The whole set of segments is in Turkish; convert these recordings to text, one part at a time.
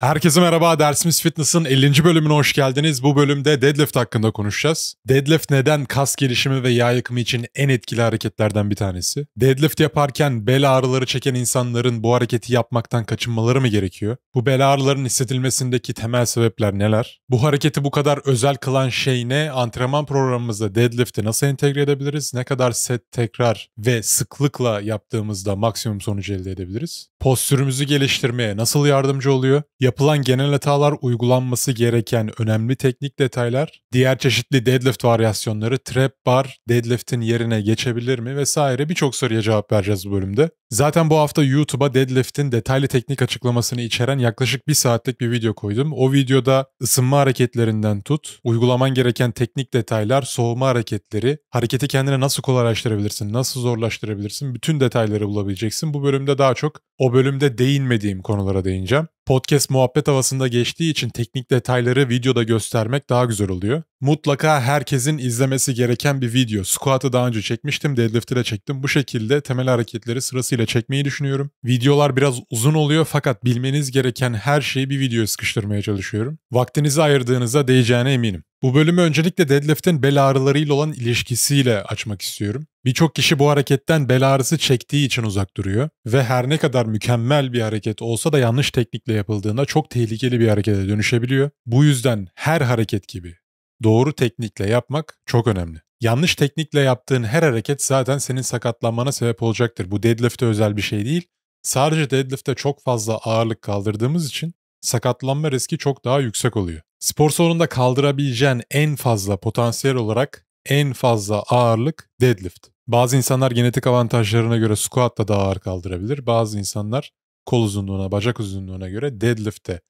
Herkese merhaba, Dersimiz Fitness'ın 50. bölümüne hoş geldiniz. Bu bölümde deadlift hakkında konuşacağız. Deadlift neden kas gelişimi ve yağ yakımı için en etkili hareketlerden bir tanesi? Deadlift yaparken bel ağrıları çeken insanların bu hareketi yapmaktan kaçınmaları mı gerekiyor? Bu bel ağrılarının hissedilmesindeki temel sebepler neler? Bu hareketi bu kadar özel kılan şey ne? Antrenman programımızda deadlift'i nasıl entegre edebiliriz? Ne kadar set, tekrar ve sıklıkla yaptığımızda maksimum sonucu elde edebiliriz? Postürümüzü geliştirmeye nasıl yardımcı oluyor? Yap Yapılan genel hatalar uygulanması gereken önemli teknik detaylar, diğer çeşitli deadlift varyasyonları trap bar deadlift'in yerine geçebilir mi vesaire birçok soruya cevap vereceğiz bu bölümde. Zaten bu hafta YouTube'a deadlift'in detaylı teknik açıklamasını içeren yaklaşık bir saatlik bir video koydum. O videoda ısınma hareketlerinden tut, uygulaman gereken teknik detaylar, soğuma hareketleri, hareketi kendine nasıl kolaylaştırabilirsin, nasıl zorlaştırabilirsin bütün detayları bulabileceksin. Bu bölümde daha çok o bölümde değinmediğim konulara değineceğim. Podcast muhabbet havasında geçtiği için teknik detayları videoda göstermek daha güzel oluyor. Mutlaka herkesin izlemesi gereken bir video. Squat'ı daha önce çekmiştim, deadlift'i de çektim. Bu şekilde temel hareketleri sırasıyla çekmeyi düşünüyorum. Videolar biraz uzun oluyor fakat bilmeniz gereken her şeyi bir videoya sıkıştırmaya çalışıyorum. Vaktinizi ayırdığınızda değeceğine eminim. Bu bölümü öncelikle deadlift'in bel ağrılarıyla olan ilişkisiyle açmak istiyorum. Birçok kişi bu hareketten bel ağrısı çektiği için uzak duruyor ve her ne kadar mükemmel bir hareket olsa da yanlış teknikle yapıldığında çok tehlikeli bir harekete dönüşebiliyor. Bu yüzden her hareket gibi doğru teknikle yapmak çok önemli. Yanlış teknikle yaptığın her hareket zaten senin sakatlanmana sebep olacaktır. Bu deadlift'e özel bir şey değil. Sadece deadlift'te çok fazla ağırlık kaldırdığımız için sakatlanma riski çok daha yüksek oluyor. Spor salonunda kaldırabileceğin en fazla potansiyel olarak en fazla ağırlık deadlift. Bazı insanlar genetik avantajlarına göre squat da daha ağır kaldırabilir. Bazı insanlar kol uzunluğuna, bacak uzunluğuna göre deadliftte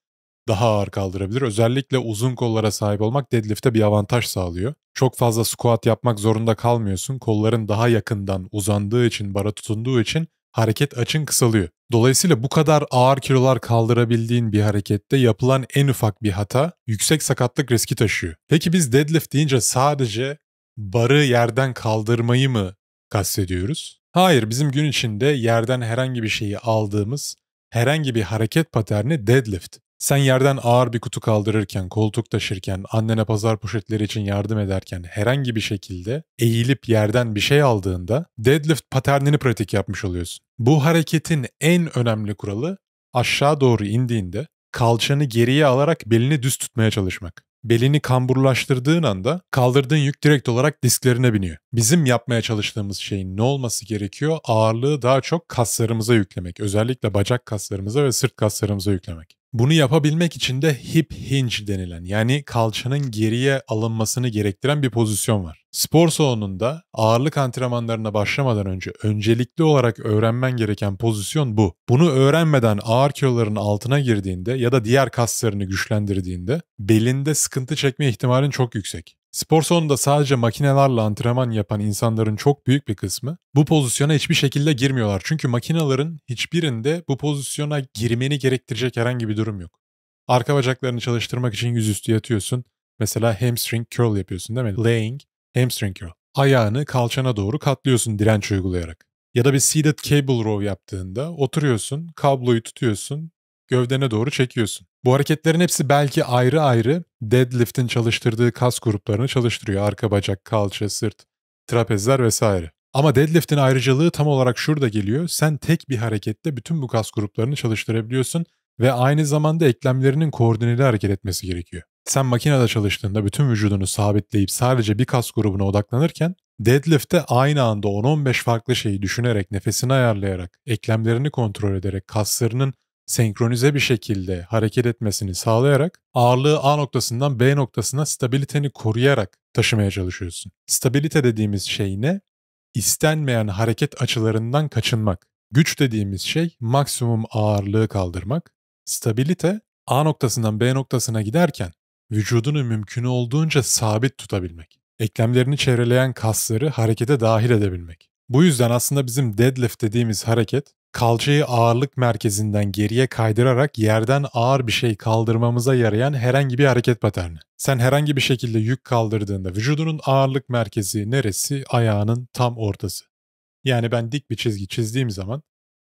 daha ağır kaldırabilir. Özellikle uzun kollara sahip olmak deadlift'te bir avantaj sağlıyor. Çok fazla squat yapmak zorunda kalmıyorsun. Kolların daha yakından uzandığı için, bara tutunduğu için hareket açın kısalıyor. Dolayısıyla bu kadar ağır kilolar kaldırabildiğin bir harekette yapılan en ufak bir hata yüksek sakatlık riski taşıyor. Peki biz deadlift deyince sadece barı yerden kaldırmayı mı kastediyoruz? Hayır, bizim gün içinde yerden herhangi bir şeyi aldığımız herhangi bir hareket paterni deadlift. Sen yerden ağır bir kutu kaldırırken, koltuk taşırken, annene pazar poşetleri için yardım ederken herhangi bir şekilde eğilip yerden bir şey aldığında deadlift paternini pratik yapmış oluyorsun. Bu hareketin en önemli kuralı aşağı doğru indiğinde kalçanı geriye alarak belini düz tutmaya çalışmak. Belini kamburlaştırdığın anda kaldırdığın yük direkt olarak disklerine biniyor. Bizim yapmaya çalıştığımız şeyin ne olması gerekiyor? Ağırlığı daha çok kaslarımıza yüklemek. Özellikle bacak kaslarımıza ve sırt kaslarımıza yüklemek. Bunu yapabilmek için de hip hinge denilen yani kalçanın geriye alınmasını gerektiren bir pozisyon var. Spor salonunda ağırlık antrenmanlarına başlamadan önce öncelikli olarak öğrenmen gereken pozisyon bu. Bunu öğrenmeden ağır kiloların altına girdiğinde ya da diğer kaslarını güçlendirdiğinde belinde sıkıntı çekme ihtimalin çok yüksek. Spor salonunda sadece makinelerle antrenman yapan insanların çok büyük bir kısmı bu pozisyona hiçbir şekilde girmiyorlar. Çünkü makinelerin hiçbirinde bu pozisyona girmeni gerektirecek herhangi bir durum yok. Arka bacaklarını çalıştırmak için yüzüstü yatıyorsun. Mesela hamstring curl yapıyorsun değil mi? Laying hamstring curl. Ayağını kalçana doğru katlıyorsun direnç uygulayarak. Ya da bir seated cable row yaptığında oturuyorsun, kabloyu tutuyorsun, gövdene doğru çekiyorsun. Bu hareketlerin hepsi belki ayrı ayrı deadlift'in çalıştırdığı kas gruplarını çalıştırıyor. Arka bacak, kalça, sırt, trapezler vesaire. Ama deadlift'in ayrıcalığı tam olarak şurada geliyor. Sen tek bir harekette bütün bu kas gruplarını çalıştırabiliyorsun ve aynı zamanda eklemlerinin koordineli hareket etmesi gerekiyor. Sen makinede çalıştığında bütün vücudunu sabitleyip sadece bir kas grubuna odaklanırken deadlift'te aynı anda 10-15 farklı şeyi düşünerek, nefesini ayarlayarak, eklemlerini kontrol ederek, kaslarının senkronize bir şekilde hareket etmesini sağlayarak ağırlığı A noktasından B noktasına stabiliteni koruyarak taşımaya çalışıyorsun. Stabilite dediğimiz şey ne? İstenmeyen hareket açılarından kaçınmak. Güç dediğimiz şey maksimum ağırlığı kaldırmak. Stabilite A noktasından B noktasına giderken vücudunu mümkün olduğunca sabit tutabilmek. Eklemlerini çevreleyen kasları harekete dahil edebilmek. Bu yüzden aslında bizim deadlift dediğimiz hareket kalçayı ağırlık merkezinden geriye kaydırarak yerden ağır bir şey kaldırmamıza yarayan herhangi bir hareket paterni. Sen herhangi bir şekilde yük kaldırdığında vücudunun ağırlık merkezi neresi? Ayağının tam ortası. Yani ben dik bir çizgi çizdiğim zaman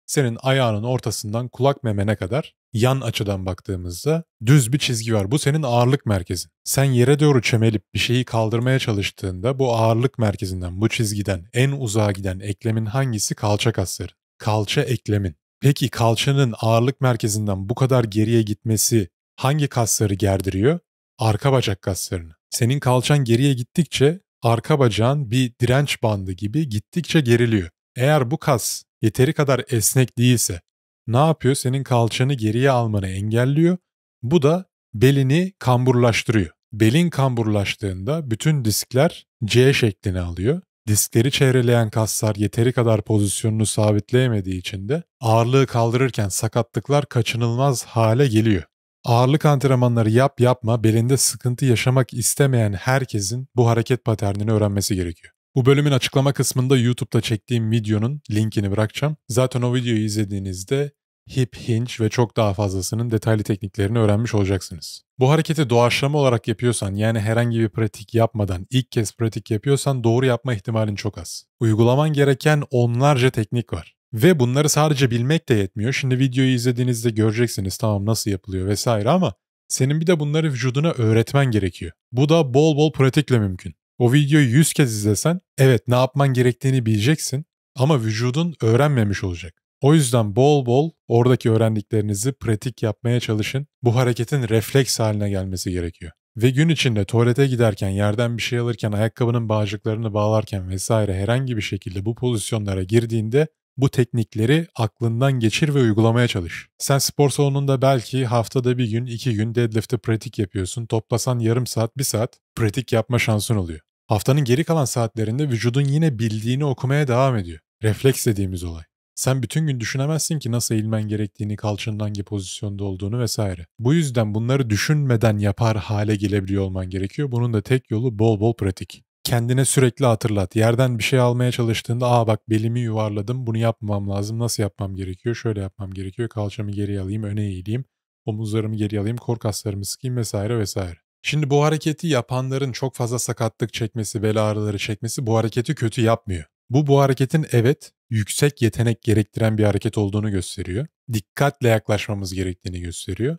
senin ayağının ortasından kulak memene kadar yan açıdan baktığımızda düz bir çizgi var. Bu senin ağırlık merkezi. Sen yere doğru çömelip bir şeyi kaldırmaya çalıştığında bu ağırlık merkezinden, bu çizgiden en uzağa giden eklemin hangisi kalça kasları kalça eklemin. Peki kalçanın ağırlık merkezinden bu kadar geriye gitmesi hangi kasları gerdiriyor? Arka bacak kaslarını. Senin kalçan geriye gittikçe arka bacağın bir direnç bandı gibi gittikçe geriliyor. Eğer bu kas yeteri kadar esnek değilse ne yapıyor? Senin kalçanı geriye almanı engelliyor. Bu da belini kamburlaştırıyor. Belin kamburlaştığında bütün diskler C şeklini alıyor. Diskleri çevreleyen kaslar yeteri kadar pozisyonunu sabitleyemediği için de ağırlığı kaldırırken sakatlıklar kaçınılmaz hale geliyor. Ağırlık antrenmanları yap yapma belinde sıkıntı yaşamak istemeyen herkesin bu hareket paternini öğrenmesi gerekiyor. Bu bölümün açıklama kısmında YouTube'da çektiğim videonun linkini bırakacağım. Zaten o videoyu izlediğinizde hip hinge ve çok daha fazlasının detaylı tekniklerini öğrenmiş olacaksınız. Bu hareketi doğaçlama olarak yapıyorsan yani herhangi bir pratik yapmadan ilk kez pratik yapıyorsan doğru yapma ihtimalin çok az. Uygulaman gereken onlarca teknik var. Ve bunları sadece bilmek de yetmiyor. Şimdi videoyu izlediğinizde göreceksiniz tamam nasıl yapılıyor vesaire ama senin bir de bunları vücuduna öğretmen gerekiyor. Bu da bol bol pratikle mümkün. O videoyu 100 kez izlesen evet ne yapman gerektiğini bileceksin ama vücudun öğrenmemiş olacak. O yüzden bol bol oradaki öğrendiklerinizi pratik yapmaya çalışın. Bu hareketin refleks haline gelmesi gerekiyor. Ve gün içinde tuvalete giderken, yerden bir şey alırken, ayakkabının bağcıklarını bağlarken vesaire herhangi bir şekilde bu pozisyonlara girdiğinde bu teknikleri aklından geçir ve uygulamaya çalış. Sen spor salonunda belki haftada bir gün, iki gün deadlift'te pratik yapıyorsun. Toplasan yarım saat, bir saat pratik yapma şansın oluyor. Haftanın geri kalan saatlerinde vücudun yine bildiğini okumaya devam ediyor. Refleks dediğimiz olay. Sen bütün gün düşünemezsin ki nasıl eğilmen gerektiğini, kalçanın hangi pozisyonda olduğunu vesaire. Bu yüzden bunları düşünmeden yapar hale gelebiliyor olman gerekiyor. Bunun da tek yolu bol bol pratik. Kendine sürekli hatırlat. Yerden bir şey almaya çalıştığında aa bak belimi yuvarladım bunu yapmam lazım. Nasıl yapmam gerekiyor? Şöyle yapmam gerekiyor. Kalçamı geri alayım, öne eğileyim. Omuzlarımı geri alayım, kor kaslarımı sıkayım vesaire vesaire. Şimdi bu hareketi yapanların çok fazla sakatlık çekmesi, bel ağrıları çekmesi bu hareketi kötü yapmıyor. Bu bu hareketin evet yüksek yetenek gerektiren bir hareket olduğunu gösteriyor. Dikkatle yaklaşmamız gerektiğini gösteriyor.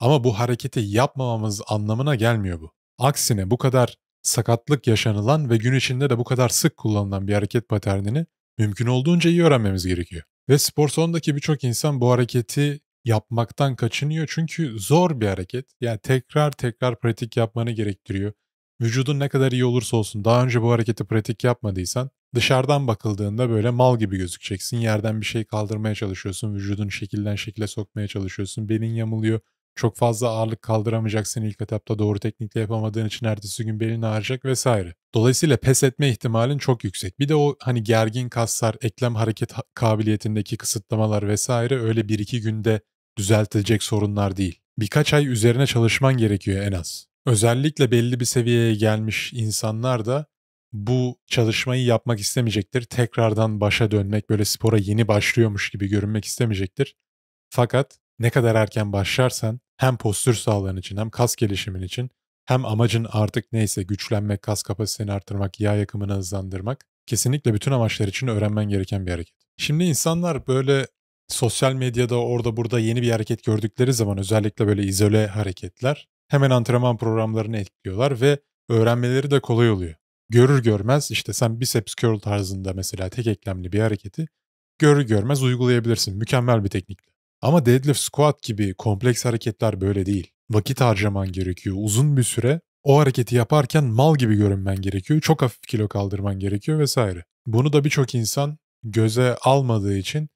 Ama bu hareketi yapmamamız anlamına gelmiyor bu. Aksine bu kadar sakatlık yaşanılan ve gün içinde de bu kadar sık kullanılan bir hareket paternini mümkün olduğunca iyi öğrenmemiz gerekiyor. Ve spor salonundaki birçok insan bu hareketi yapmaktan kaçınıyor çünkü zor bir hareket. Yani tekrar tekrar pratik yapmanı gerektiriyor. Vücudun ne kadar iyi olursa olsun daha önce bu hareketi pratik yapmadıysan dışarıdan bakıldığında böyle mal gibi gözükeceksin. Yerden bir şey kaldırmaya çalışıyorsun. vücudun şekilden şekile sokmaya çalışıyorsun. Belin yamuluyor. Çok fazla ağırlık kaldıramayacaksın ilk etapta doğru teknikle yapamadığın için ertesi gün belin ağrıyacak vesaire. Dolayısıyla pes etme ihtimalin çok yüksek. Bir de o hani gergin kaslar, eklem hareket kabiliyetindeki kısıtlamalar vesaire öyle bir iki günde düzeltilecek sorunlar değil. Birkaç ay üzerine çalışman gerekiyor en az. Özellikle belli bir seviyeye gelmiş insanlar da bu çalışmayı yapmak istemeyecektir. Tekrardan başa dönmek, böyle spora yeni başlıyormuş gibi görünmek istemeyecektir. Fakat ne kadar erken başlarsan hem postür sağlığın için hem kas gelişimin için hem amacın artık neyse güçlenmek, kas kapasiteni artırmak, yağ yakımını hızlandırmak kesinlikle bütün amaçlar için öğrenmen gereken bir hareket. Şimdi insanlar böyle sosyal medyada orada burada yeni bir hareket gördükleri zaman özellikle böyle izole hareketler hemen antrenman programlarını ekliyorlar ve öğrenmeleri de kolay oluyor görür görmez işte sen biceps curl tarzında mesela tek eklemli bir hareketi görür görmez uygulayabilirsin. Mükemmel bir teknikle. Ama deadlift squat gibi kompleks hareketler böyle değil. Vakit harcaman gerekiyor. Uzun bir süre o hareketi yaparken mal gibi görünmen gerekiyor. Çok hafif kilo kaldırman gerekiyor vesaire. Bunu da birçok insan göze almadığı için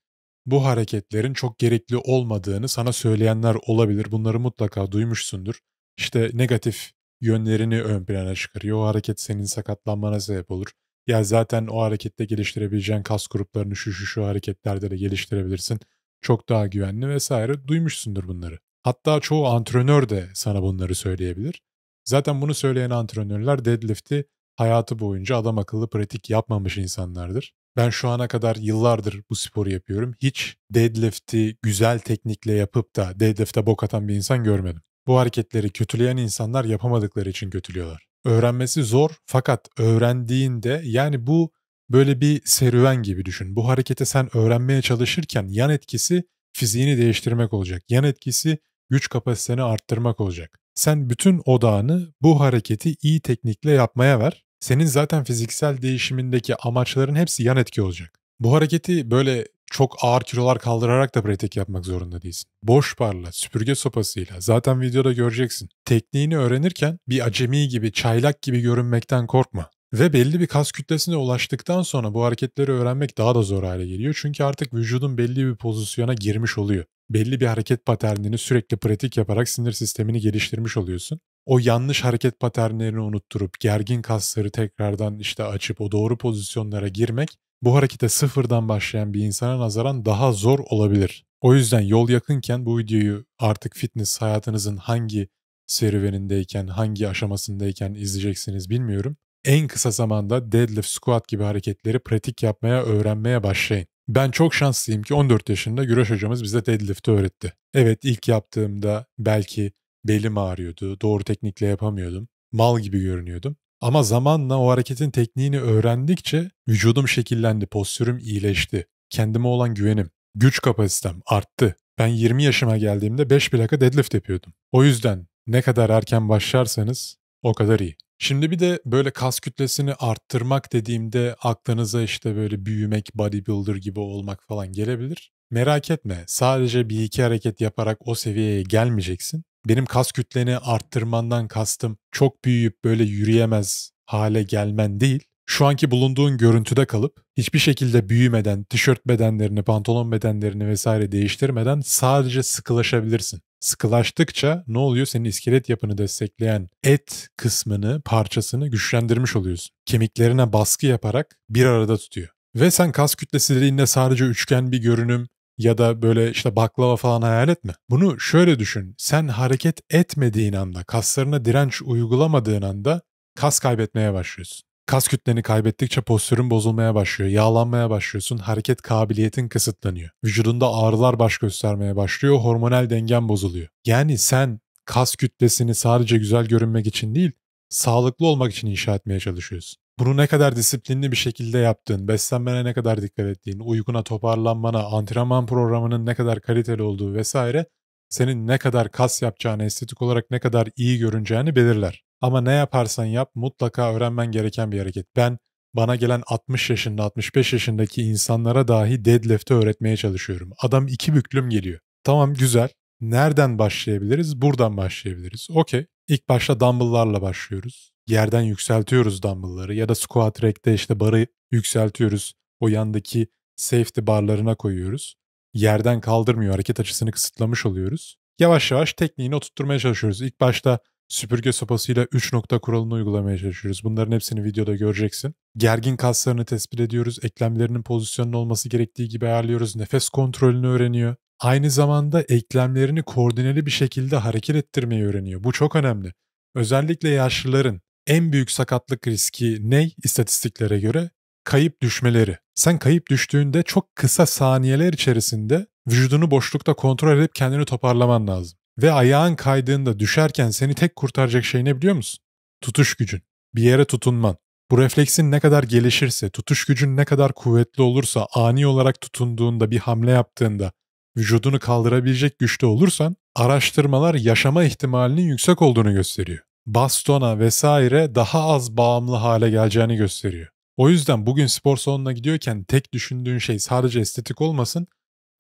bu hareketlerin çok gerekli olmadığını sana söyleyenler olabilir. Bunları mutlaka duymuşsundur. İşte negatif yönlerini ön plana çıkarıyor. O hareket senin sakatlanmana sebep olur. Ya zaten o harekette geliştirebileceğin kas gruplarını şu şu şu hareketlerde de geliştirebilirsin. Çok daha güvenli vesaire duymuşsundur bunları. Hatta çoğu antrenör de sana bunları söyleyebilir. Zaten bunu söyleyen antrenörler deadlift'i hayatı boyunca adam akıllı pratik yapmamış insanlardır. Ben şu ana kadar yıllardır bu sporu yapıyorum. Hiç deadlift'i güzel teknikle yapıp da deadlift'e bok atan bir insan görmedim. Bu hareketleri kötüleyen insanlar yapamadıkları için kötülüyorlar. Öğrenmesi zor fakat öğrendiğinde yani bu böyle bir serüven gibi düşün. Bu harekete sen öğrenmeye çalışırken yan etkisi fiziğini değiştirmek olacak. Yan etkisi güç kapasiteni arttırmak olacak. Sen bütün odağını bu hareketi iyi teknikle yapmaya ver. Senin zaten fiziksel değişimindeki amaçların hepsi yan etki olacak. Bu hareketi böyle çok ağır kilolar kaldırarak da pratik yapmak zorunda değilsin. Boş barla, süpürge sopasıyla zaten videoda göreceksin. Tekniğini öğrenirken bir acemi gibi, çaylak gibi görünmekten korkma. Ve belli bir kas kütlesine ulaştıktan sonra bu hareketleri öğrenmek daha da zor hale geliyor. Çünkü artık vücudun belli bir pozisyona girmiş oluyor. Belli bir hareket paternini sürekli pratik yaparak sinir sistemini geliştirmiş oluyorsun. O yanlış hareket paternlerini unutturup gergin kasları tekrardan işte açıp o doğru pozisyonlara girmek bu harekete sıfırdan başlayan bir insana nazaran daha zor olabilir. O yüzden yol yakınken bu videoyu artık fitness hayatınızın hangi serüvenindeyken, hangi aşamasındayken izleyeceksiniz bilmiyorum. En kısa zamanda deadlift, squat gibi hareketleri pratik yapmaya, öğrenmeye başlayın. Ben çok şanslıyım ki 14 yaşında güreş hocamız bize deadlift'i öğretti. Evet ilk yaptığımda belki belim ağrıyordu, doğru teknikle yapamıyordum, mal gibi görünüyordum. Ama zamanla o hareketin tekniğini öğrendikçe vücudum şekillendi, postürüm iyileşti. Kendime olan güvenim, güç kapasitem arttı. Ben 20 yaşıma geldiğimde 5 plaka deadlift yapıyordum. O yüzden ne kadar erken başlarsanız o kadar iyi. Şimdi bir de böyle kas kütlesini arttırmak dediğimde aklınıza işte böyle büyümek, bodybuilder gibi olmak falan gelebilir. Merak etme sadece bir iki hareket yaparak o seviyeye gelmeyeceksin. Benim kas kütleni arttırmandan kastım çok büyüyüp böyle yürüyemez hale gelmen değil. Şu anki bulunduğun görüntüde kalıp hiçbir şekilde büyümeden, tişört bedenlerini, pantolon bedenlerini vesaire değiştirmeden sadece sıkılaşabilirsin. Sıkılaştıkça ne oluyor? Senin iskelet yapını destekleyen et kısmını, parçasını güçlendirmiş oluyorsun. Kemiklerine baskı yaparak bir arada tutuyor. Ve sen kas kütlesiliğinde sadece üçgen bir görünüm, ya da böyle işte baklava falan hayal etme. Bunu şöyle düşün. Sen hareket etmediğin anda, kaslarına direnç uygulamadığın anda kas kaybetmeye başlıyorsun. Kas kütleni kaybettikçe postürün bozulmaya başlıyor, yağlanmaya başlıyorsun, hareket kabiliyetin kısıtlanıyor. Vücudunda ağrılar baş göstermeye başlıyor, hormonal dengen bozuluyor. Yani sen kas kütlesini sadece güzel görünmek için değil, sağlıklı olmak için inşa etmeye çalışıyorsun. Bunu ne kadar disiplinli bir şekilde yaptığın, beslenmene ne kadar dikkat ettiğin, uykuna toparlanmana, antrenman programının ne kadar kaliteli olduğu vesaire senin ne kadar kas yapacağını, estetik olarak ne kadar iyi görüneceğini belirler. Ama ne yaparsan yap mutlaka öğrenmen gereken bir hareket. Ben bana gelen 60 yaşında 65 yaşındaki insanlara dahi deadlift'i öğretmeye çalışıyorum. Adam iki büklüm geliyor. Tamam güzel. Nereden başlayabiliriz? Buradan başlayabiliriz. Okey. İlk başta dumbbell'larla başlıyoruz yerden yükseltiyoruz dumbbellları ya da squat rack'te işte barı yükseltiyoruz. O yandaki safety barlarına koyuyoruz. Yerden kaldırmıyor. Hareket açısını kısıtlamış oluyoruz. Yavaş yavaş tekniğini oturtmaya çalışıyoruz. İlk başta süpürge sopasıyla 3 nokta kuralını uygulamaya çalışıyoruz. Bunların hepsini videoda göreceksin. Gergin kaslarını tespit ediyoruz. Eklemlerinin pozisyonunun olması gerektiği gibi ayarlıyoruz. Nefes kontrolünü öğreniyor. Aynı zamanda eklemlerini koordineli bir şekilde hareket ettirmeyi öğreniyor. Bu çok önemli. Özellikle yaşlıların en büyük sakatlık riski ne istatistiklere göre? Kayıp düşmeleri. Sen kayıp düştüğünde çok kısa saniyeler içerisinde vücudunu boşlukta kontrol edip kendini toparlaman lazım. Ve ayağın kaydığında düşerken seni tek kurtaracak şey ne biliyor musun? Tutuş gücün. Bir yere tutunman. Bu refleksin ne kadar gelişirse, tutuş gücün ne kadar kuvvetli olursa, ani olarak tutunduğunda, bir hamle yaptığında vücudunu kaldırabilecek güçte olursan, araştırmalar yaşama ihtimalinin yüksek olduğunu gösteriyor bastona vesaire daha az bağımlı hale geleceğini gösteriyor. O yüzden bugün spor salonuna gidiyorken tek düşündüğün şey sadece estetik olmasın,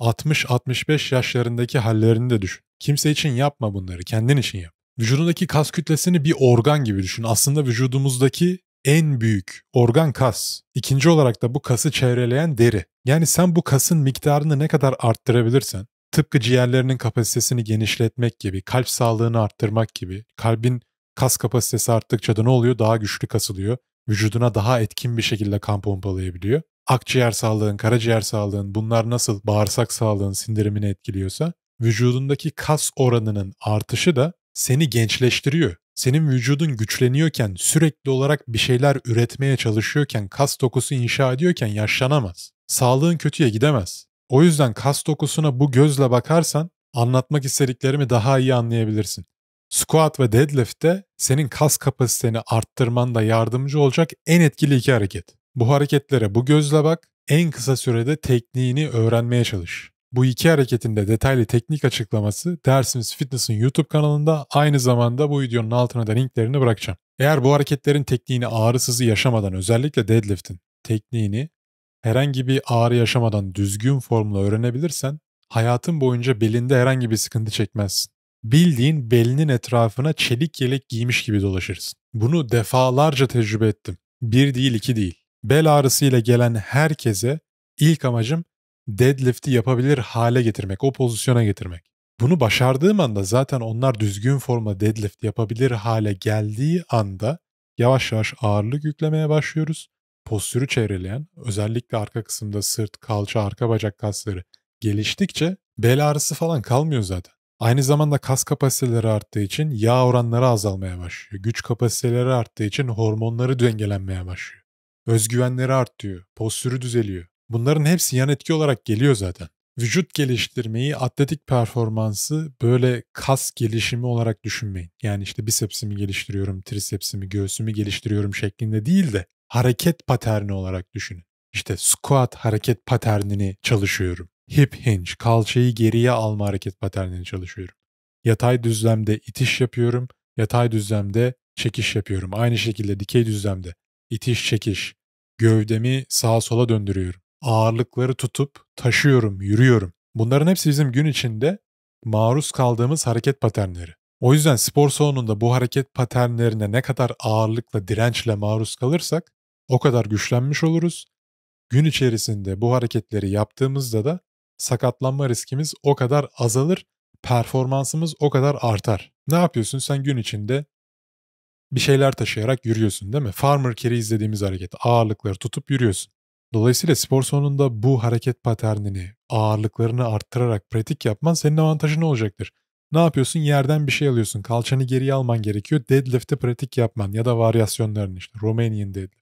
60-65 yaşlarındaki hallerini de düşün. Kimse için yapma bunları, kendin için yap. Vücudundaki kas kütlesini bir organ gibi düşün. Aslında vücudumuzdaki en büyük organ kas. İkinci olarak da bu kası çevreleyen deri. Yani sen bu kasın miktarını ne kadar arttırabilirsen, tıpkı ciğerlerinin kapasitesini genişletmek gibi, kalp sağlığını arttırmak gibi, kalbin Kas kapasitesi arttıkça da ne oluyor? Daha güçlü kasılıyor. Vücuduna daha etkin bir şekilde kan pompalayabiliyor. Akciğer sağlığın, karaciğer sağlığın bunlar nasıl bağırsak sağlığın sindirimini etkiliyorsa vücudundaki kas oranının artışı da seni gençleştiriyor. Senin vücudun güçleniyorken, sürekli olarak bir şeyler üretmeye çalışıyorken, kas dokusu inşa ediyorken yaşlanamaz. Sağlığın kötüye gidemez. O yüzden kas dokusuna bu gözle bakarsan anlatmak istediklerimi daha iyi anlayabilirsin. Squat ve deadlift'te senin kas kapasiteni arttırmanda yardımcı olacak en etkili iki hareket. Bu hareketlere bu gözle bak, en kısa sürede tekniğini öğrenmeye çalış. Bu iki hareketin de detaylı teknik açıklaması Dersimiz Fitness'ın YouTube kanalında aynı zamanda bu videonun altına da linklerini bırakacağım. Eğer bu hareketlerin tekniğini ağrısızı yaşamadan özellikle deadlift'in tekniğini herhangi bir ağrı yaşamadan düzgün formla öğrenebilirsen hayatın boyunca belinde herhangi bir sıkıntı çekmezsin bildiğin belinin etrafına çelik yelek giymiş gibi dolaşırsın. Bunu defalarca tecrübe ettim. Bir değil iki değil. Bel ağrısıyla gelen herkese ilk amacım deadlift'i yapabilir hale getirmek, o pozisyona getirmek. Bunu başardığım anda zaten onlar düzgün forma deadlift yapabilir hale geldiği anda yavaş yavaş ağırlık yüklemeye başlıyoruz. Postürü çevreleyen, özellikle arka kısımda sırt, kalça, arka bacak kasları geliştikçe bel ağrısı falan kalmıyor zaten. Aynı zamanda kas kapasiteleri arttığı için yağ oranları azalmaya başlıyor. Güç kapasiteleri arttığı için hormonları dengelenmeye başlıyor. Özgüvenleri artıyor, postürü düzeliyor. Bunların hepsi yan etki olarak geliyor zaten. Vücut geliştirmeyi, atletik performansı böyle kas gelişimi olarak düşünmeyin. Yani işte bisepsimi geliştiriyorum, trisepsimi, göğsümü geliştiriyorum şeklinde değil de hareket paterni olarak düşünün. İşte squat hareket paternini çalışıyorum Hip hinge, kalçayı geriye alma hareket paternini çalışıyorum. Yatay düzlemde itiş yapıyorum, yatay düzlemde çekiş yapıyorum. Aynı şekilde dikey düzlemde itiş çekiş, gövdemi sağa sola döndürüyorum. Ağırlıkları tutup taşıyorum, yürüyorum. Bunların hepsi bizim gün içinde maruz kaldığımız hareket paternleri. O yüzden spor salonunda bu hareket paternlerine ne kadar ağırlıkla, dirençle maruz kalırsak o kadar güçlenmiş oluruz. Gün içerisinde bu hareketleri yaptığımızda da sakatlanma riskimiz o kadar azalır, performansımız o kadar artar. Ne yapıyorsun sen gün içinde? Bir şeyler taşıyarak yürüyorsun değil mi? Farmer carry izlediğimiz hareket. Ağırlıkları tutup yürüyorsun. Dolayısıyla spor sonunda bu hareket paternini, ağırlıklarını arttırarak pratik yapman senin avantajın olacaktır. Ne yapıyorsun? Yerden bir şey alıyorsun. Kalçanı geriye alman gerekiyor. Deadlift'te pratik yapman ya da varyasyonların işte. Romanian deadlift.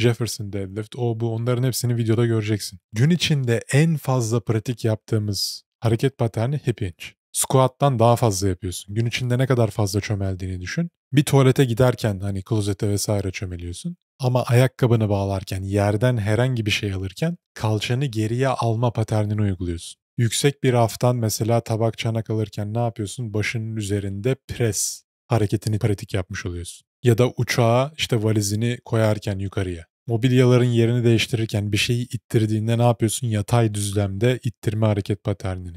Jefferson'de, Lift o bu onların hepsini videoda göreceksin. Gün içinde en fazla pratik yaptığımız hareket paterni hip hinge. Squat'tan daha fazla yapıyorsun. Gün içinde ne kadar fazla çömeldiğini düşün. Bir tuvalete giderken hani klozete vesaire çömeliyorsun. Ama ayakkabını bağlarken, yerden herhangi bir şey alırken kalçanı geriye alma paternini uyguluyorsun. Yüksek bir raftan mesela tabak çanak alırken ne yapıyorsun? Başının üzerinde pres hareketini pratik yapmış oluyorsun. Ya da uçağa işte valizini koyarken yukarıya mobilyaların yerini değiştirirken bir şeyi ittirdiğinde ne yapıyorsun? Yatay düzlemde ittirme hareket paternini.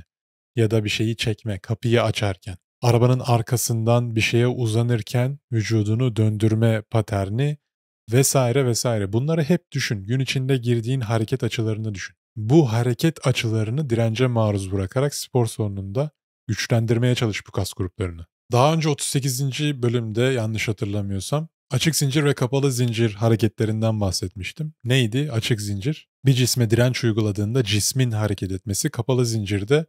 Ya da bir şeyi çekme, kapıyı açarken. Arabanın arkasından bir şeye uzanırken vücudunu döndürme paterni vesaire vesaire. Bunları hep düşün. Gün içinde girdiğin hareket açılarını düşün. Bu hareket açılarını dirence maruz bırakarak spor sonunda güçlendirmeye çalış bu kas gruplarını. Daha önce 38. bölümde yanlış hatırlamıyorsam Açık zincir ve kapalı zincir hareketlerinden bahsetmiştim. Neydi açık zincir? Bir cisme direnç uyguladığında cismin hareket etmesi, kapalı zincirde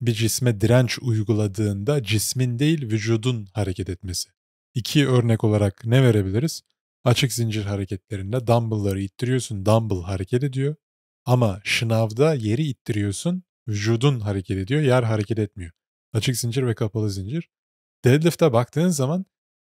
bir cisme direnç uyguladığında cismin değil vücudun hareket etmesi. İki örnek olarak ne verebiliriz? Açık zincir hareketlerinde dumbbellları ittiriyorsun, dumbbell hareket ediyor. Ama şınavda yeri ittiriyorsun, vücudun hareket ediyor, yer hareket etmiyor. Açık zincir ve kapalı zincir. Deadlift'e baktığın zaman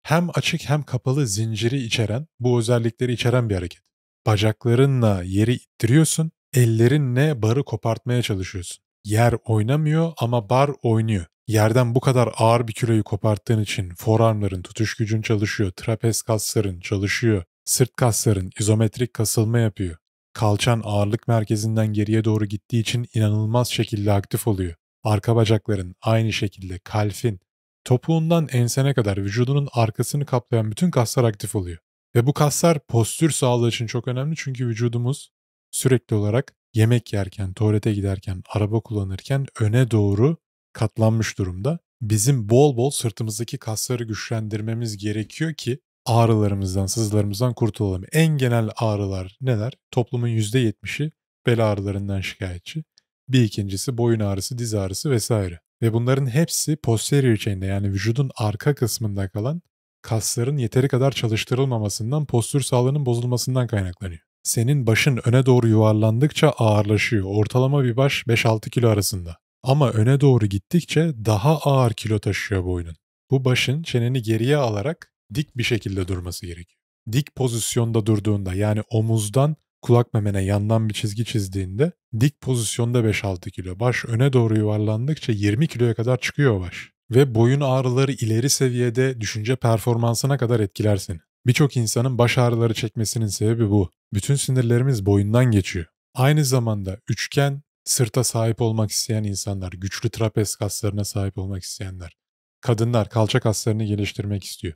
hem açık hem kapalı zinciri içeren, bu özellikleri içeren bir hareket. Bacaklarınla yeri ittiriyorsun, ellerinle barı kopartmaya çalışıyorsun. Yer oynamıyor ama bar oynuyor. Yerden bu kadar ağır bir kiloyu koparttığın için forearmların tutuş gücün çalışıyor, trapez kasların çalışıyor, sırt kasların izometrik kasılma yapıyor. Kalçan ağırlık merkezinden geriye doğru gittiği için inanılmaz şekilde aktif oluyor. Arka bacakların aynı şekilde kalfin, Topuğundan ensene kadar vücudunun arkasını kaplayan bütün kaslar aktif oluyor. Ve bu kaslar postür sağlığı için çok önemli çünkü vücudumuz sürekli olarak yemek yerken, tuvalete giderken, araba kullanırken öne doğru katlanmış durumda. Bizim bol bol sırtımızdaki kasları güçlendirmemiz gerekiyor ki ağrılarımızdan, sızılarımızdan kurtulalım. En genel ağrılar neler? Toplumun %70'i bel ağrılarından şikayetçi. Bir ikincisi boyun ağrısı, diz ağrısı vesaire. Ve bunların hepsi posterior chain'de yani vücudun arka kısmında kalan kasların yeteri kadar çalıştırılmamasından, postür sağlığının bozulmasından kaynaklanıyor. Senin başın öne doğru yuvarlandıkça ağırlaşıyor. Ortalama bir baş 5-6 kilo arasında. Ama öne doğru gittikçe daha ağır kilo taşıyor boynun. Bu başın çeneni geriye alarak dik bir şekilde durması gerekiyor. Dik pozisyonda durduğunda yani omuzdan kulak memene yandan bir çizgi çizdiğinde dik pozisyonda 5-6 kilo. Baş öne doğru yuvarlandıkça 20 kiloya kadar çıkıyor baş. Ve boyun ağrıları ileri seviyede düşünce performansına kadar etkilersin. Birçok insanın baş ağrıları çekmesinin sebebi bu. Bütün sinirlerimiz boyundan geçiyor. Aynı zamanda üçgen sırta sahip olmak isteyen insanlar, güçlü trapez kaslarına sahip olmak isteyenler, kadınlar kalça kaslarını geliştirmek istiyor.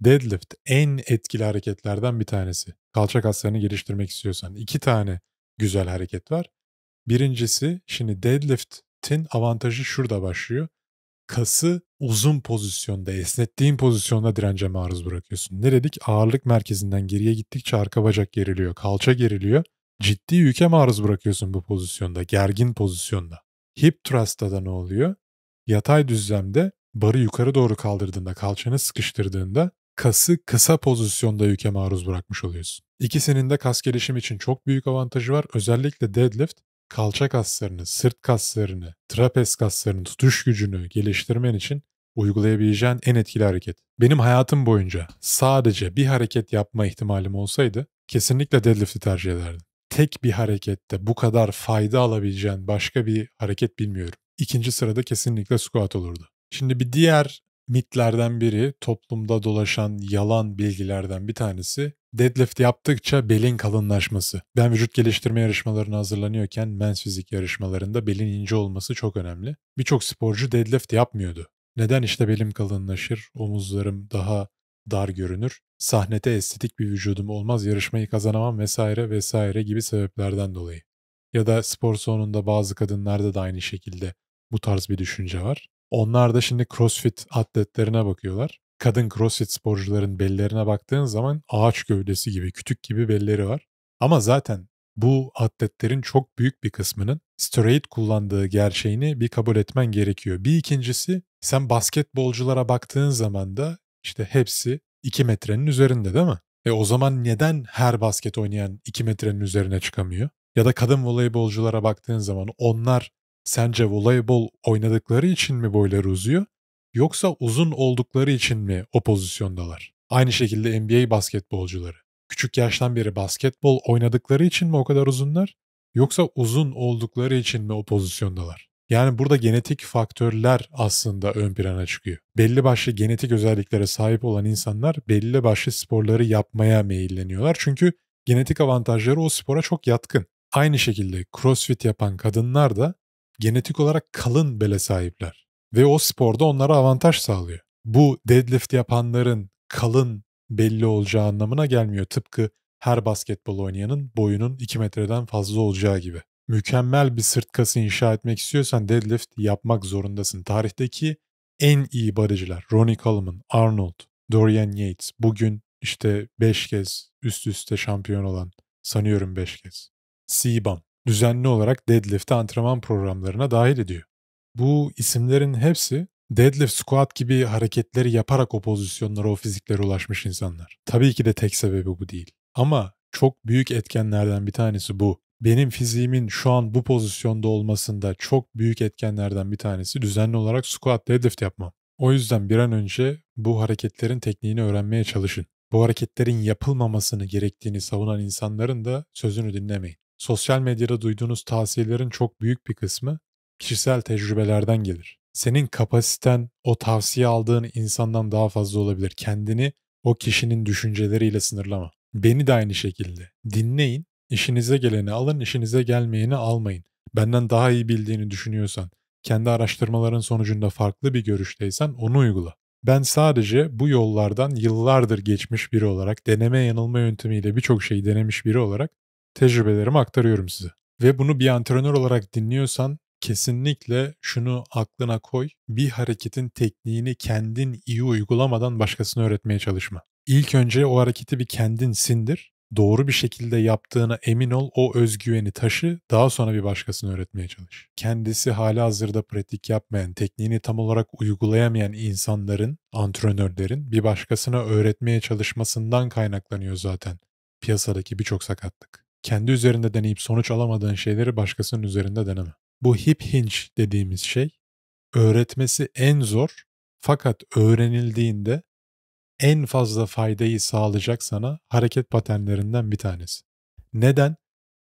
Deadlift en etkili hareketlerden bir tanesi. Kalça kaslarını geliştirmek istiyorsan. iki tane güzel hareket var. Birincisi şimdi deadlift'in avantajı şurada başlıyor. Kası uzun pozisyonda, esnettiğin pozisyonda dirence maruz bırakıyorsun. Ne dedik? Ağırlık merkezinden geriye gittikçe arka bacak geriliyor, kalça geriliyor. Ciddi yüke maruz bırakıyorsun bu pozisyonda, gergin pozisyonda. Hip thrust'ta da ne oluyor? Yatay düzlemde barı yukarı doğru kaldırdığında, kalçanı sıkıştırdığında kası kısa pozisyonda yüke maruz bırakmış oluyorsun. İkisinin de kas gelişimi için çok büyük avantajı var. Özellikle deadlift kalça kaslarını, sırt kaslarını, trapez kaslarını, tutuş gücünü geliştirmen için uygulayabileceğin en etkili hareket. Benim hayatım boyunca sadece bir hareket yapma ihtimalim olsaydı kesinlikle deadlift'i tercih ederdim. Tek bir harekette bu kadar fayda alabileceğin başka bir hareket bilmiyorum. İkinci sırada kesinlikle squat olurdu. Şimdi bir diğer mitlerden biri, toplumda dolaşan yalan bilgilerden bir tanesi deadlift yaptıkça belin kalınlaşması. Ben vücut geliştirme yarışmalarına hazırlanıyorken men's fizik yarışmalarında belin ince olması çok önemli. Birçok sporcu deadlift yapmıyordu. Neden işte belim kalınlaşır, omuzlarım daha dar görünür, sahnete estetik bir vücudum olmaz, yarışmayı kazanamam vesaire vesaire gibi sebeplerden dolayı. Ya da spor sonunda bazı kadınlarda da aynı şekilde bu tarz bir düşünce var. Onlar da şimdi CrossFit atletlerine bakıyorlar. Kadın CrossFit sporcuların bellerine baktığın zaman ağaç gövdesi gibi, kütük gibi belleri var. Ama zaten bu atletlerin çok büyük bir kısmının steroid kullandığı gerçeğini bir kabul etmen gerekiyor. Bir ikincisi sen basketbolculara baktığın zaman da işte hepsi 2 metrenin üzerinde değil mi? E o zaman neden her basket oynayan 2 metrenin üzerine çıkamıyor? Ya da kadın voleybolculara baktığın zaman onlar Sence voleybol oynadıkları için mi boyları uzuyor? Yoksa uzun oldukları için mi o pozisyondalar? Aynı şekilde NBA basketbolcuları. Küçük yaştan beri basketbol oynadıkları için mi o kadar uzunlar? Yoksa uzun oldukları için mi o pozisyondalar? Yani burada genetik faktörler aslında ön plana çıkıyor. Belli başlı genetik özelliklere sahip olan insanlar belli başlı sporları yapmaya meyilleniyorlar. Çünkü genetik avantajları o spora çok yatkın. Aynı şekilde crossfit yapan kadınlar da genetik olarak kalın bele sahipler. Ve o sporda onlara avantaj sağlıyor. Bu deadlift yapanların kalın belli olacağı anlamına gelmiyor. Tıpkı her basketbol oynayanın boyunun 2 metreden fazla olacağı gibi. Mükemmel bir sırt kası inşa etmek istiyorsan deadlift yapmak zorundasın. Tarihteki en iyi barıcılar Ronnie Coleman, Arnold, Dorian Yates bugün işte 5 kez üst üste şampiyon olan sanıyorum 5 kez. Seabum, düzenli olarak deadlift antrenman programlarına dahil ediyor. Bu isimlerin hepsi deadlift squat gibi hareketleri yaparak o pozisyonlara, o fiziklere ulaşmış insanlar. Tabii ki de tek sebebi bu değil. Ama çok büyük etkenlerden bir tanesi bu. Benim fiziğimin şu an bu pozisyonda olmasında çok büyük etkenlerden bir tanesi düzenli olarak squat deadlift yapmam. O yüzden bir an önce bu hareketlerin tekniğini öğrenmeye çalışın. Bu hareketlerin yapılmamasını gerektiğini savunan insanların da sözünü dinlemeyin. Sosyal medyada duyduğunuz tavsiyelerin çok büyük bir kısmı kişisel tecrübelerden gelir. Senin kapasiten o tavsiye aldığın insandan daha fazla olabilir. Kendini o kişinin düşünceleriyle sınırlama. Beni de aynı şekilde. Dinleyin, işinize geleni alın, işinize gelmeyeni almayın. Benden daha iyi bildiğini düşünüyorsan, kendi araştırmaların sonucunda farklı bir görüşteysen onu uygula. Ben sadece bu yollardan yıllardır geçmiş biri olarak, deneme yanılma yöntemiyle birçok şeyi denemiş biri olarak tecrübelerimi aktarıyorum size. Ve bunu bir antrenör olarak dinliyorsan kesinlikle şunu aklına koy. Bir hareketin tekniğini kendin iyi uygulamadan başkasına öğretmeye çalışma. İlk önce o hareketi bir kendin sindir. Doğru bir şekilde yaptığına emin ol, o özgüveni taşı, daha sonra bir başkasını öğretmeye çalış. Kendisi hala hazırda pratik yapmayan, tekniğini tam olarak uygulayamayan insanların, antrenörlerin bir başkasına öğretmeye çalışmasından kaynaklanıyor zaten piyasadaki birçok sakatlık kendi üzerinde deneyip sonuç alamadığın şeyleri başkasının üzerinde deneme. Bu hip hinge dediğimiz şey öğretmesi en zor fakat öğrenildiğinde en fazla faydayı sağlayacak sana hareket patenlerinden bir tanesi. Neden?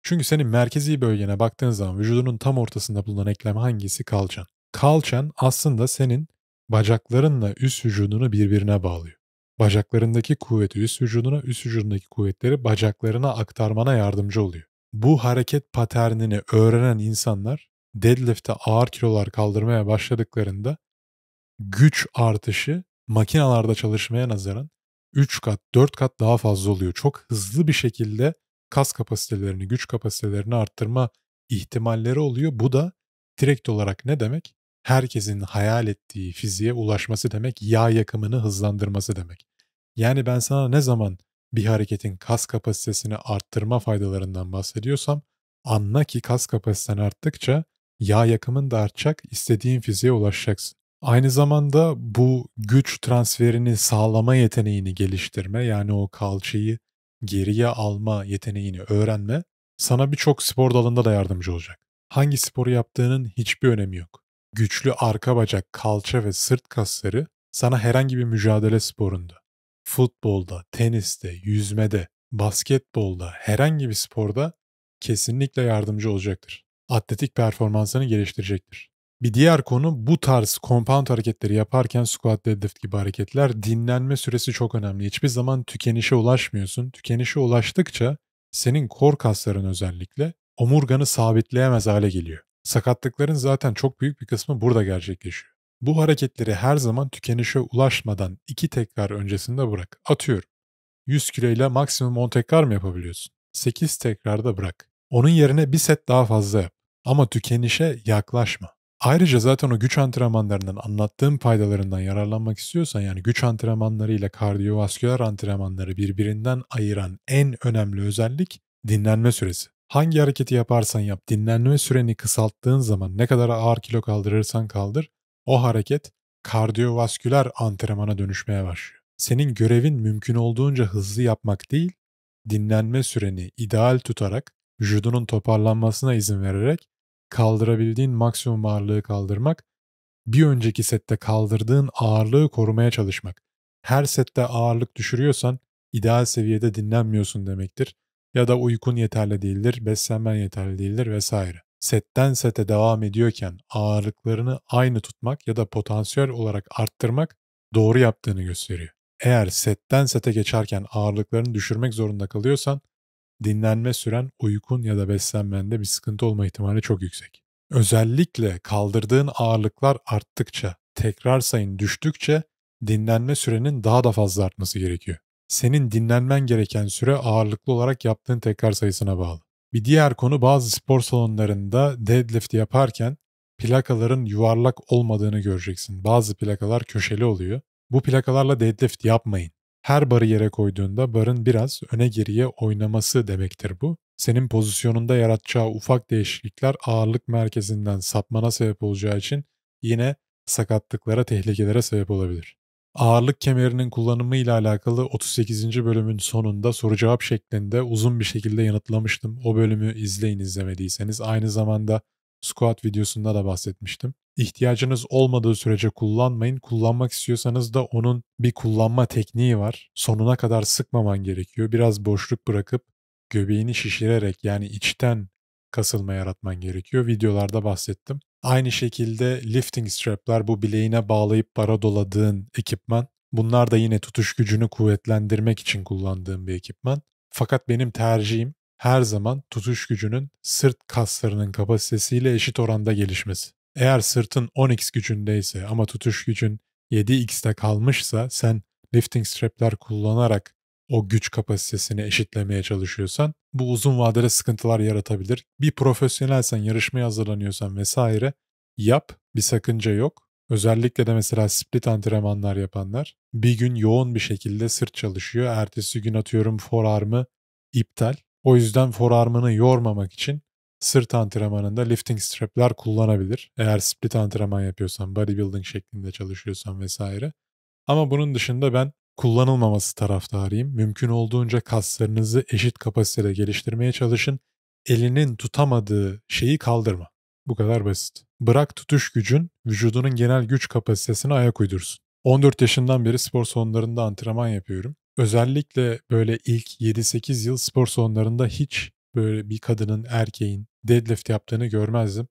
Çünkü senin merkezi bölgene baktığın zaman vücudunun tam ortasında bulunan eklem hangisi kalçan? Kalçan aslında senin bacaklarınla üst vücudunu birbirine bağlıyor bacaklarındaki kuvveti üst vücuduna, üst vücudundaki kuvvetleri bacaklarına aktarmana yardımcı oluyor. Bu hareket paternini öğrenen insanlar deadlift'te ağır kilolar kaldırmaya başladıklarında güç artışı makinalarda çalışmaya nazaran 3 kat 4 kat daha fazla oluyor. Çok hızlı bir şekilde kas kapasitelerini, güç kapasitelerini arttırma ihtimalleri oluyor. Bu da direkt olarak ne demek? herkesin hayal ettiği fiziğe ulaşması demek yağ yakımını hızlandırması demek. Yani ben sana ne zaman bir hareketin kas kapasitesini arttırma faydalarından bahsediyorsam anla ki kas kapasiten arttıkça yağ yakımın da artacak, istediğin fiziğe ulaşacaksın. Aynı zamanda bu güç transferini sağlama yeteneğini geliştirme yani o kalçayı geriye alma yeteneğini öğrenme sana birçok spor dalında da yardımcı olacak. Hangi sporu yaptığının hiçbir önemi yok güçlü arka bacak, kalça ve sırt kasları sana herhangi bir mücadele sporunda, futbolda, teniste, yüzmede, basketbolda, herhangi bir sporda kesinlikle yardımcı olacaktır. Atletik performansını geliştirecektir. Bir diğer konu bu tarz compound hareketleri yaparken squat deadlift gibi hareketler dinlenme süresi çok önemli. Hiçbir zaman tükenişe ulaşmıyorsun. Tükenişe ulaştıkça senin kor kasların özellikle omurganı sabitleyemez hale geliyor. Sakatlıkların zaten çok büyük bir kısmı burada gerçekleşiyor. Bu hareketleri her zaman tükenişe ulaşmadan iki tekrar öncesinde bırak. Atıyorum. 100 kiloyla maksimum 10 tekrar mı yapabiliyorsun? 8 tekrarda bırak. Onun yerine bir set daha fazla yap. Ama tükenişe yaklaşma. Ayrıca zaten o güç antrenmanlarından anlattığım faydalarından yararlanmak istiyorsan yani güç antrenmanları ile kardiyovasküler antrenmanları birbirinden ayıran en önemli özellik dinlenme süresi. Hangi hareketi yaparsan yap, dinlenme süreni kısalttığın zaman ne kadar ağır kilo kaldırırsan kaldır, o hareket kardiyovasküler antrenmana dönüşmeye başlıyor. Senin görevin mümkün olduğunca hızlı yapmak değil, dinlenme süreni ideal tutarak, vücudunun toparlanmasına izin vererek kaldırabildiğin maksimum ağırlığı kaldırmak, bir önceki sette kaldırdığın ağırlığı korumaya çalışmak. Her sette ağırlık düşürüyorsan ideal seviyede dinlenmiyorsun demektir ya da uykun yeterli değildir, beslenmen yeterli değildir vesaire. Setten sete devam ediyorken ağırlıklarını aynı tutmak ya da potansiyel olarak arttırmak doğru yaptığını gösteriyor. Eğer setten sete geçerken ağırlıklarını düşürmek zorunda kalıyorsan dinlenme süren uykun ya da beslenmende bir sıkıntı olma ihtimali çok yüksek. Özellikle kaldırdığın ağırlıklar arttıkça, tekrar sayın düştükçe dinlenme sürenin daha da fazla artması gerekiyor senin dinlenmen gereken süre ağırlıklı olarak yaptığın tekrar sayısına bağlı. Bir diğer konu bazı spor salonlarında deadlift yaparken plakaların yuvarlak olmadığını göreceksin. Bazı plakalar köşeli oluyor. Bu plakalarla deadlift yapmayın. Her barı yere koyduğunda barın biraz öne geriye oynaması demektir bu. Senin pozisyonunda yaratacağı ufak değişiklikler ağırlık merkezinden sapmana sebep olacağı için yine sakatlıklara, tehlikelere sebep olabilir ağırlık kemerinin kullanımı ile alakalı 38. bölümün sonunda soru cevap şeklinde uzun bir şekilde yanıtlamıştım. O bölümü izleyin izlemediyseniz. Aynı zamanda squat videosunda da bahsetmiştim. İhtiyacınız olmadığı sürece kullanmayın. Kullanmak istiyorsanız da onun bir kullanma tekniği var. Sonuna kadar sıkmaman gerekiyor. Biraz boşluk bırakıp göbeğini şişirerek yani içten kasılma yaratman gerekiyor. Videolarda bahsettim. Aynı şekilde lifting strap'ler bu bileğine bağlayıp para doladığın ekipman. Bunlar da yine tutuş gücünü kuvvetlendirmek için kullandığım bir ekipman. Fakat benim tercihim her zaman tutuş gücünün sırt kaslarının kapasitesiyle eşit oranda gelişmesi. Eğer sırtın 10x gücündeyse ama tutuş gücün 7x'te kalmışsa sen lifting strap'ler kullanarak o güç kapasitesini eşitlemeye çalışıyorsan bu uzun vadede sıkıntılar yaratabilir. Bir profesyonelsen, yarışmaya hazırlanıyorsan vesaire yap, bir sakınca yok. Özellikle de mesela split antrenmanlar yapanlar bir gün yoğun bir şekilde sırt çalışıyor. Ertesi gün atıyorum forearm'ı iptal. O yüzden forearm'ını yormamak için sırt antrenmanında lifting strap'ler kullanabilir. Eğer split antrenman yapıyorsan, bodybuilding şeklinde çalışıyorsan vesaire. Ama bunun dışında ben kullanılmaması taraftarıyım. Mümkün olduğunca kaslarınızı eşit kapasitede geliştirmeye çalışın. Elinin tutamadığı şeyi kaldırma. Bu kadar basit. Bırak tutuş gücün vücudunun genel güç kapasitesine ayak uydursun. 14 yaşından beri spor salonlarında antrenman yapıyorum. Özellikle böyle ilk 7-8 yıl spor salonlarında hiç böyle bir kadının, erkeğin deadlift yaptığını görmezdim.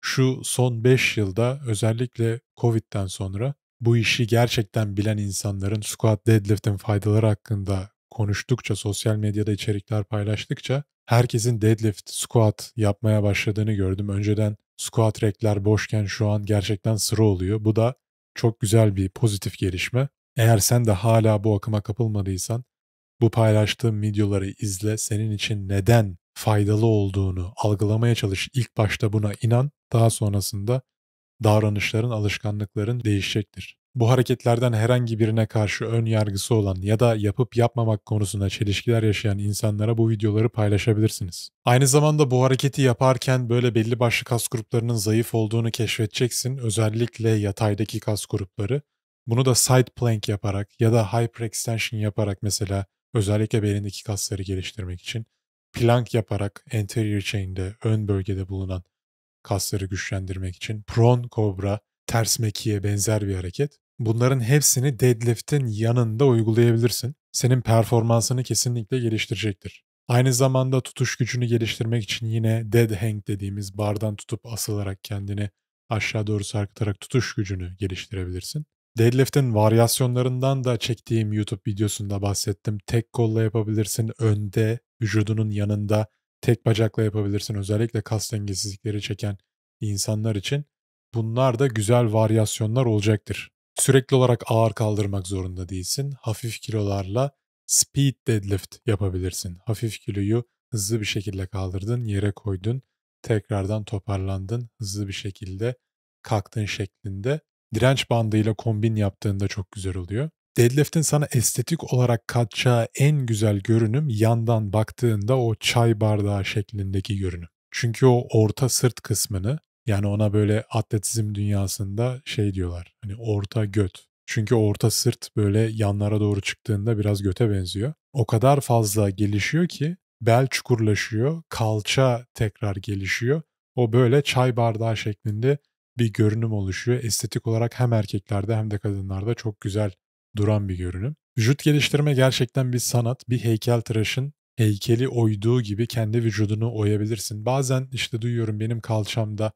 Şu son 5 yılda özellikle Covid'den sonra bu işi gerçekten bilen insanların squat deadlift'in faydaları hakkında konuştukça, sosyal medyada içerikler paylaştıkça herkesin deadlift, squat yapmaya başladığını gördüm. Önceden squat rekler boşken şu an gerçekten sıra oluyor. Bu da çok güzel bir pozitif gelişme. Eğer sen de hala bu akıma kapılmadıysan bu paylaştığım videoları izle. Senin için neden faydalı olduğunu algılamaya çalış. İlk başta buna inan. Daha sonrasında davranışların, alışkanlıkların değişecektir. Bu hareketlerden herhangi birine karşı ön yargısı olan ya da yapıp yapmamak konusunda çelişkiler yaşayan insanlara bu videoları paylaşabilirsiniz. Aynı zamanda bu hareketi yaparken böyle belli başlı kas gruplarının zayıf olduğunu keşfedeceksin. Özellikle yataydaki kas grupları. Bunu da side plank yaparak ya da hyperextension yaparak mesela özellikle belindeki kasları geliştirmek için plank yaparak anterior chain'de ön bölgede bulunan kasları güçlendirmek için. Prone kobra, ters mekiye benzer bir hareket. Bunların hepsini deadlift'in yanında uygulayabilirsin. Senin performansını kesinlikle geliştirecektir. Aynı zamanda tutuş gücünü geliştirmek için yine dead hang dediğimiz bardan tutup asılarak kendini aşağı doğru sarkıtarak tutuş gücünü geliştirebilirsin. Deadlift'in varyasyonlarından da çektiğim YouTube videosunda bahsettim. Tek kolla yapabilirsin, önde, vücudunun yanında tek bacakla yapabilirsin özellikle kas dengesizlikleri çeken insanlar için. Bunlar da güzel varyasyonlar olacaktır. Sürekli olarak ağır kaldırmak zorunda değilsin. Hafif kilolarla speed deadlift yapabilirsin. Hafif kiloyu hızlı bir şekilde kaldırdın, yere koydun, tekrardan toparlandın, hızlı bir şekilde kalktın şeklinde. Direnç bandıyla kombin yaptığında çok güzel oluyor deadlift'in sana estetik olarak katacağı en güzel görünüm yandan baktığında o çay bardağı şeklindeki görünüm. Çünkü o orta sırt kısmını yani ona böyle atletizm dünyasında şey diyorlar. Hani orta göt. Çünkü orta sırt böyle yanlara doğru çıktığında biraz göte benziyor. O kadar fazla gelişiyor ki bel çukurlaşıyor, kalça tekrar gelişiyor. O böyle çay bardağı şeklinde bir görünüm oluşuyor. Estetik olarak hem erkeklerde hem de kadınlarda çok güzel duran bir görünüm. Vücut geliştirme gerçekten bir sanat. Bir heykel heykeltıraşın heykeli oyduğu gibi kendi vücudunu oyabilirsin. Bazen işte duyuyorum benim kalçamda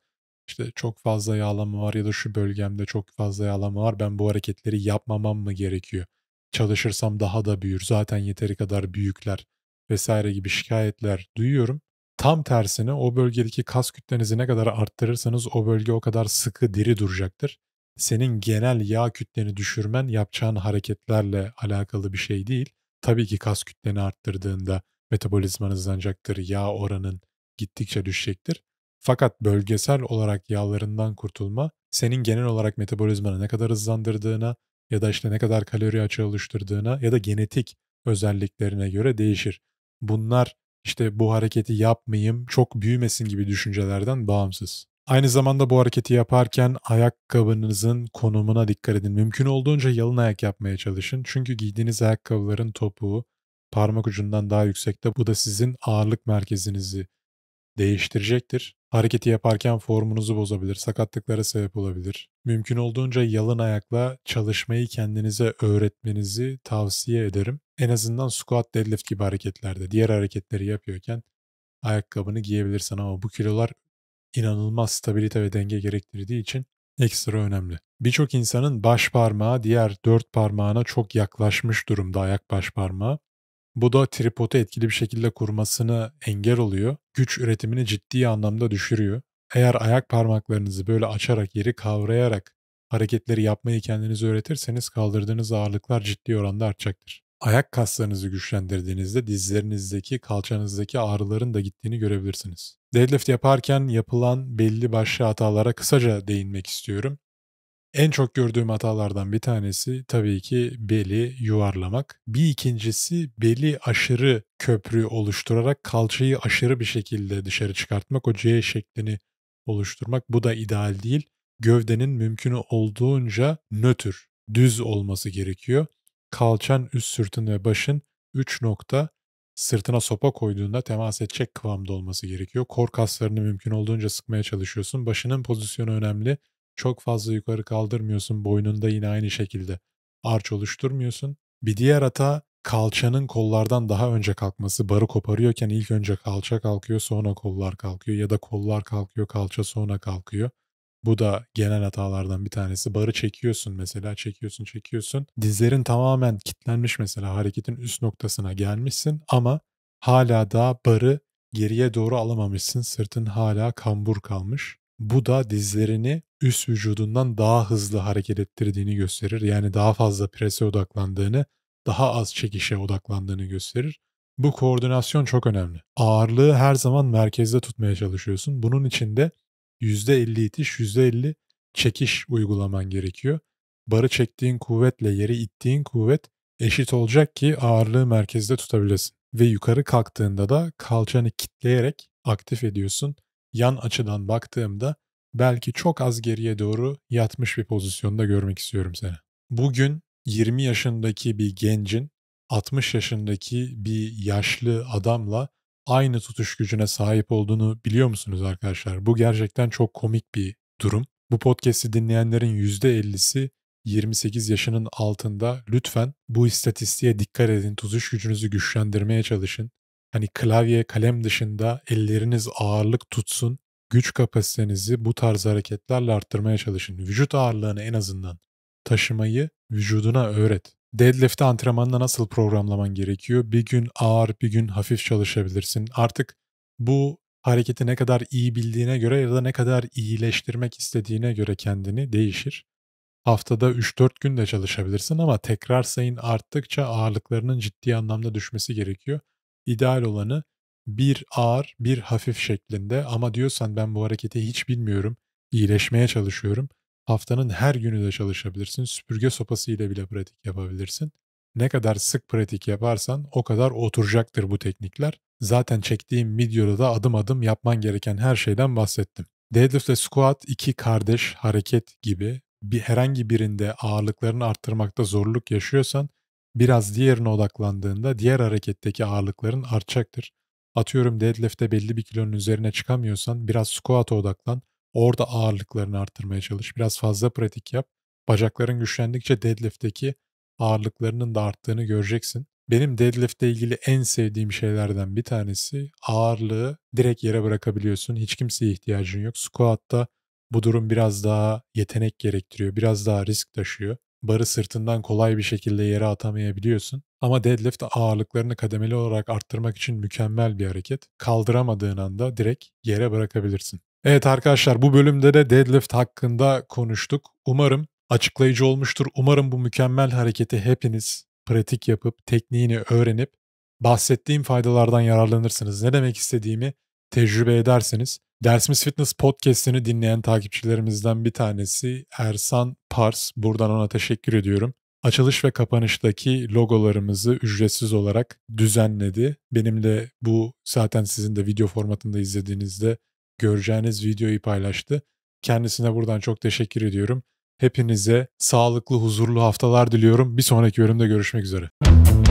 işte çok fazla yağlama var ya da şu bölgemde çok fazla yağlama var. Ben bu hareketleri yapmamam mı gerekiyor? Çalışırsam daha da büyür. Zaten yeteri kadar büyükler vesaire gibi şikayetler duyuyorum. Tam tersine o bölgedeki kas kütlenizi ne kadar arttırırsanız o bölge o kadar sıkı diri duracaktır senin genel yağ kütleni düşürmen yapacağın hareketlerle alakalı bir şey değil. Tabii ki kas kütleni arttırdığında metabolizman hızlanacaktır, yağ oranın gittikçe düşecektir. Fakat bölgesel olarak yağlarından kurtulma senin genel olarak metabolizmanı ne kadar hızlandırdığına ya da işte ne kadar kalori açığı oluşturduğuna ya da genetik özelliklerine göre değişir. Bunlar işte bu hareketi yapmayayım, çok büyümesin gibi düşüncelerden bağımsız. Aynı zamanda bu hareketi yaparken ayakkabınızın konumuna dikkat edin. Mümkün olduğunca yalın ayak yapmaya çalışın. Çünkü giydiğiniz ayakkabıların topuğu parmak ucundan daha yüksekte. Bu da sizin ağırlık merkezinizi değiştirecektir. Hareketi yaparken formunuzu bozabilir, sakatlıklara sebep olabilir. Mümkün olduğunca yalın ayakla çalışmayı kendinize öğretmenizi tavsiye ederim. En azından squat, deadlift gibi hareketlerde diğer hareketleri yapıyorken ayakkabını giyebilirsin ama bu kilolar inanılmaz stabilite ve denge gerektirdiği için ekstra önemli. Birçok insanın baş parmağı diğer dört parmağına çok yaklaşmış durumda ayak baş parmağı. Bu da tripodu etkili bir şekilde kurmasını engel oluyor. Güç üretimini ciddi anlamda düşürüyor. Eğer ayak parmaklarınızı böyle açarak yeri kavrayarak hareketleri yapmayı kendiniz öğretirseniz kaldırdığınız ağırlıklar ciddi oranda artacaktır. Ayak kaslarınızı güçlendirdiğinizde dizlerinizdeki, kalçanızdaki ağrıların da gittiğini görebilirsiniz. Deadlift yaparken yapılan belli başlı hatalara kısaca değinmek istiyorum. En çok gördüğüm hatalardan bir tanesi tabii ki beli yuvarlamak. Bir ikincisi beli aşırı köprü oluşturarak kalçayı aşırı bir şekilde dışarı çıkartmak, o C şeklini oluşturmak. Bu da ideal değil. Gövdenin mümkün olduğunca nötr, düz olması gerekiyor. Kalçan, üst sırtın ve başın 3 nokta sırtına sopa koyduğunda temas edecek kıvamda olması gerekiyor. Kor kaslarını mümkün olduğunca sıkmaya çalışıyorsun. Başının pozisyonu önemli. Çok fazla yukarı kaldırmıyorsun. Boynunda yine aynı şekilde arç oluşturmuyorsun. Bir diğer hata kalçanın kollardan daha önce kalkması. Barı koparıyorken ilk önce kalça kalkıyor sonra kollar kalkıyor ya da kollar kalkıyor kalça sonra kalkıyor. Bu da genel hatalardan bir tanesi. Barı çekiyorsun mesela, çekiyorsun, çekiyorsun. Dizlerin tamamen kitlenmiş mesela hareketin üst noktasına gelmişsin ama hala da barı geriye doğru alamamışsın. Sırtın hala kambur kalmış. Bu da dizlerini üst vücudundan daha hızlı hareket ettirdiğini gösterir. Yani daha fazla prese odaklandığını, daha az çekişe odaklandığını gösterir. Bu koordinasyon çok önemli. Ağırlığı her zaman merkezde tutmaya çalışıyorsun. Bunun için de %50 itiş, %50 çekiş uygulaman gerekiyor. Barı çektiğin kuvvetle yeri ittiğin kuvvet eşit olacak ki ağırlığı merkezde tutabilesin. Ve yukarı kalktığında da kalçanı kitleyerek aktif ediyorsun. Yan açıdan baktığımda belki çok az geriye doğru yatmış bir pozisyonda görmek istiyorum seni. Bugün 20 yaşındaki bir gencin 60 yaşındaki bir yaşlı adamla aynı tutuş gücüne sahip olduğunu biliyor musunuz arkadaşlar? Bu gerçekten çok komik bir durum. Bu podcast'i dinleyenlerin %50'si 28 yaşının altında lütfen bu istatistiğe dikkat edin. Tutuş gücünüzü güçlendirmeye çalışın. Hani klavye, kalem dışında elleriniz ağırlık tutsun. Güç kapasitenizi bu tarz hareketlerle arttırmaya çalışın. Vücut ağırlığını en azından taşımayı vücuduna öğret. Deadliftte antrenmanını nasıl programlaman gerekiyor? Bir gün ağır, bir gün hafif çalışabilirsin. Artık bu hareketi ne kadar iyi bildiğine göre ya da ne kadar iyileştirmek istediğine göre kendini değişir. Haftada 3-4 gün de çalışabilirsin ama tekrar sayın arttıkça ağırlıklarının ciddi anlamda düşmesi gerekiyor. İdeal olanı bir ağır, bir hafif şeklinde ama diyorsan ben bu hareketi hiç bilmiyorum, iyileşmeye çalışıyorum. Haftanın her günü de çalışabilirsin. Süpürge sopası ile bile pratik yapabilirsin. Ne kadar sık pratik yaparsan o kadar oturacaktır bu teknikler. Zaten çektiğim videoda da adım adım yapman gereken her şeyden bahsettim. Deadlift ve squat iki kardeş hareket gibi bir herhangi birinde ağırlıklarını arttırmakta zorluk yaşıyorsan biraz diğerine odaklandığında diğer hareketteki ağırlıkların artacaktır. Atıyorum deadlift'te belli bir kilonun üzerine çıkamıyorsan biraz squat'a odaklan. Orada ağırlıklarını arttırmaya çalış. Biraz fazla pratik yap. Bacakların güçlendikçe deadlift'teki ağırlıklarının da arttığını göreceksin. Benim deadlift'le ilgili en sevdiğim şeylerden bir tanesi ağırlığı direkt yere bırakabiliyorsun. Hiç kimseye ihtiyacın yok. Squat'ta bu durum biraz daha yetenek gerektiriyor. Biraz daha risk taşıyor. Barı sırtından kolay bir şekilde yere atamayabiliyorsun. Ama deadlift ağırlıklarını kademeli olarak arttırmak için mükemmel bir hareket. Kaldıramadığın anda direkt yere bırakabilirsin. Evet arkadaşlar bu bölümde de deadlift hakkında konuştuk. Umarım açıklayıcı olmuştur. Umarım bu mükemmel hareketi hepiniz pratik yapıp tekniğini öğrenip bahsettiğim faydalardan yararlanırsınız. Ne demek istediğimi tecrübe edersiniz. Dersimiz Fitness podcast'ini dinleyen takipçilerimizden bir tanesi Ersan Pars. Buradan ona teşekkür ediyorum. Açılış ve kapanıştaki logolarımızı ücretsiz olarak düzenledi. Benim de bu zaten sizin de video formatında izlediğinizde göreceğiniz videoyu paylaştı. Kendisine buradan çok teşekkür ediyorum. Hepinize sağlıklı, huzurlu haftalar diliyorum. Bir sonraki bölümde görüşmek üzere.